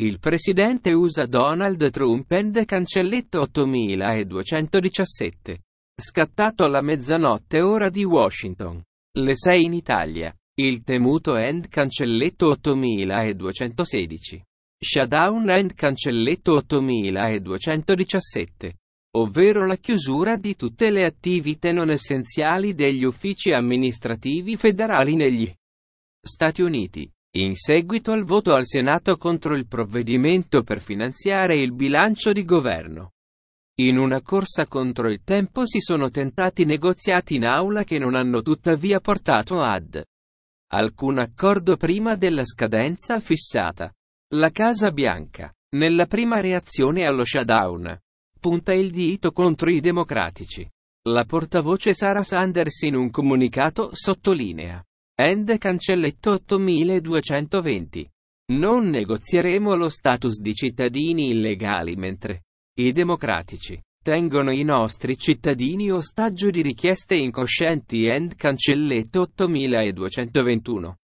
Il presidente USA Donald Trump pende cancelletto 8217. Scattato alla mezzanotte ora di Washington. Le 6 in Italia. Il temuto end cancelletto 8216. Shutdown end cancelletto 8217 ovvero la chiusura di tutte le attività non essenziali degli uffici amministrativi federali negli Stati Uniti in seguito al voto al Senato contro il provvedimento per finanziare il bilancio di governo. In una corsa contro il tempo si sono tentati negoziati in aula che non hanno tuttavia portato ad alcun accordo prima della scadenza fissata. La Casa Bianca, nella prima reazione allo shutdown, punta il dito contro i democratici. La portavoce Sarah Sanders in un comunicato sottolinea End cancelletto 8220. Non negozieremo lo status di cittadini illegali mentre i democratici tengono i nostri cittadini ostaggio di richieste incoscienti end cancelletto 8221.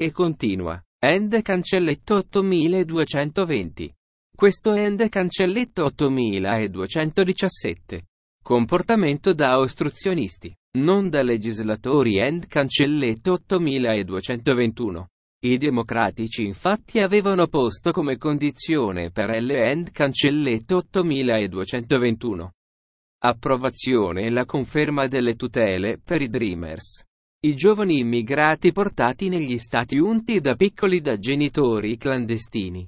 E continua. End cancelletto 8220. Questo end cancelletto 8217. Comportamento da ostruzionisti non da legislatori and cancelletto 8221. I democratici infatti avevano posto come condizione per L and cancelletto 8221. Approvazione e la conferma delle tutele per i Dreamers. I giovani immigrati portati negli Stati Uniti da piccoli da genitori clandestini.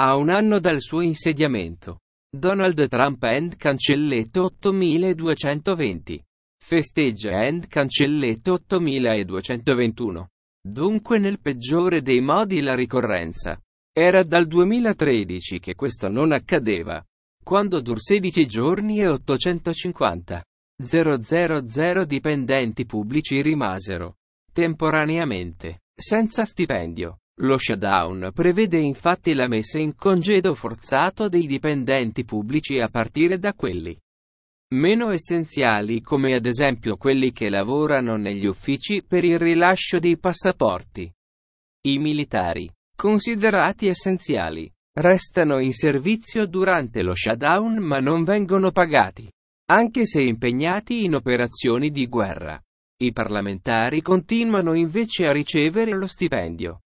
A un anno dal suo insediamento. Donald Trump and cancelletto 8220. Festeggia and cancelletto 8221. Dunque nel peggiore dei modi la ricorrenza. Era dal 2013 che questo non accadeva. Quando dur 16 giorni e 850. 000 dipendenti pubblici rimasero temporaneamente senza stipendio. Lo shutdown prevede infatti la messa in congedo forzato dei dipendenti pubblici a partire da quelli meno essenziali come ad esempio quelli che lavorano negli uffici per il rilascio dei passaporti. I militari, considerati essenziali, restano in servizio durante lo shutdown ma non vengono pagati, anche se impegnati in operazioni di guerra. I parlamentari continuano invece a ricevere lo stipendio.